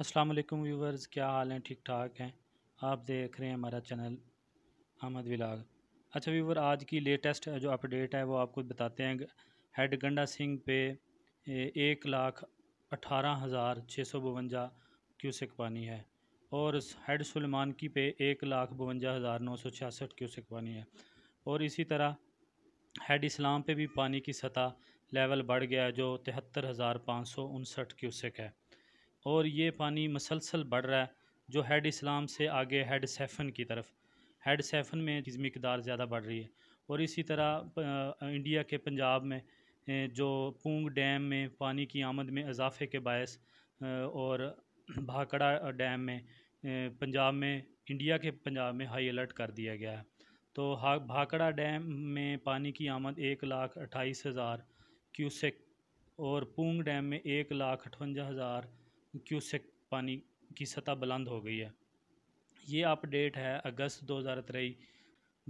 अस्सलाम वालेकुम व्यूवर्स क्या हाल हैं ठीक ठाक हैं आप देख रहे हैं हमारा चैनल अहमद विलाग अच्छा व्यूवर आज की लेटेस्ट जो अपडेट है वो आपको बताते हैं हेड गंडा सिंह पे एक लाख अठारह हज़ार छः सौ बवंजा क्यूसिक पानी है और हेड सलमान की पे एक लाख बवंजा हज़ार नौ सौ छियासठ क्यूसिक पानी है और इसी तरह हेड इस्लाम पे भी पानी की सतह लेवल बढ़ गया है जो तिहत्तर हज़ार पाँच सौ उनसठ क्यूसिक है और ये पानी मसलसल बढ़ रहा है जो हेड इस्लाम से आगे हेड सैफन की तरफ हेड सैफन में इस मकदार ज़्यादा बढ़ रही है और इसी तरह इंडिया के पंजाब में जो पूंग डैम में पानी की आमद में इजाफे के बायस और भाकड़ा डैम में पंजाब में इंडिया के पंजाब में हाई अलर्ट कर दिया गया है तो भाकड़ा डैम में पानी की आमद एक लाख अट्ठाईस हज़ार क्यूसेक और पूंग डैम में एक लाख अठवंजा हज़ार क्यूसेक पानी की सतह बुलंद हो गई है ये अपडेट है अगस्त दो हज़ार तेई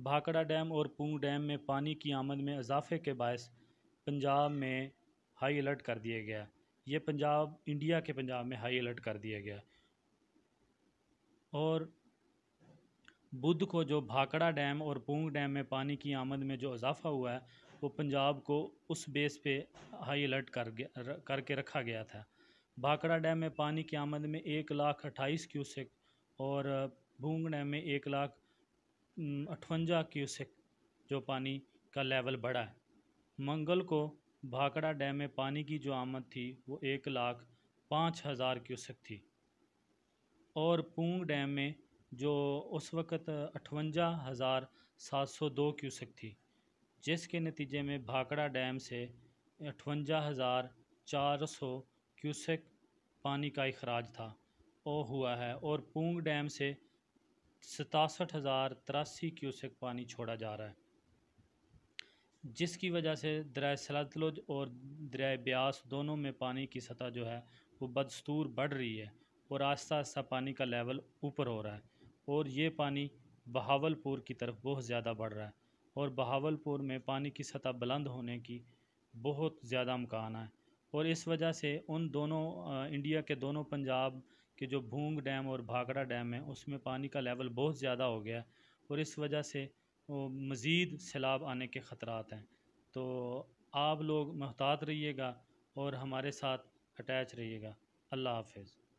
भाकड़ा डैम और पूंग डैम में पानी की आमद में इजाफे के बायस पंजाब में हाई अलर्ट कर दिया गया ये पंजाब इंडिया के पंजाब में हाई अलर्ट कर दिया गया और बुध को जो भाकड़ा डैम और पूंग डैम में पानी की आमद में जो इजाफा हुआ है वो पंजाब को उस बेस पे हाई अलर्ट कर करके रखा गया था भाखड़ा डैम में पानी की आमद में एक लाख अट्ठाईस क्यूसेक और भूंग डैम में एक लाख अठवंजा क्यूसेक जो पानी का लेवल बढ़ा है मंगल को भाखड़ा डैम में पानी की जो आमद थी वो एक लाख पाँच हज़ार क्यूसेक थी और पूंग डैम में जो उस वक़्त अठवंजा हज़ार सात सौ दो क्यूसेक थी जिसके नतीजे में भाखड़ा डैम से अठवंजा हज़ार चार सौ क्यूसेक पानी का अखराज था ओ हुआ है और पूंग डैम से सतासठ हज़ार तिरासी क्यूसेक पानी छोड़ा जा रहा है जिसकी वजह से दरिया सलतलुज और दरिया ब्यास दोनों में पानी की सतह जो है वो बदस्तूर बढ़ रही है और आस्ता आस्ता पानी का लेवल ऊपर हो रहा है और ये पानी बहावलपुर की तरफ बहुत ज़्यादा बढ़ रहा है और बहावलपुर में पानी की सतह बुलंद होने की बहुत ज़्यादा मकान है और इस वजह से उन दोनों इंडिया के दोनों पंजाब के जो भूंग डैम और भाखड़ा डैम है उसमें पानी का लेवल बहुत ज़्यादा हो गया है और इस वजह से मज़ीद सैलाब आने के ख़तरात हैं तो आप लोग महतात रहिएगा और हमारे साथ अटैच रहिएगा अल्लाह हाफिज़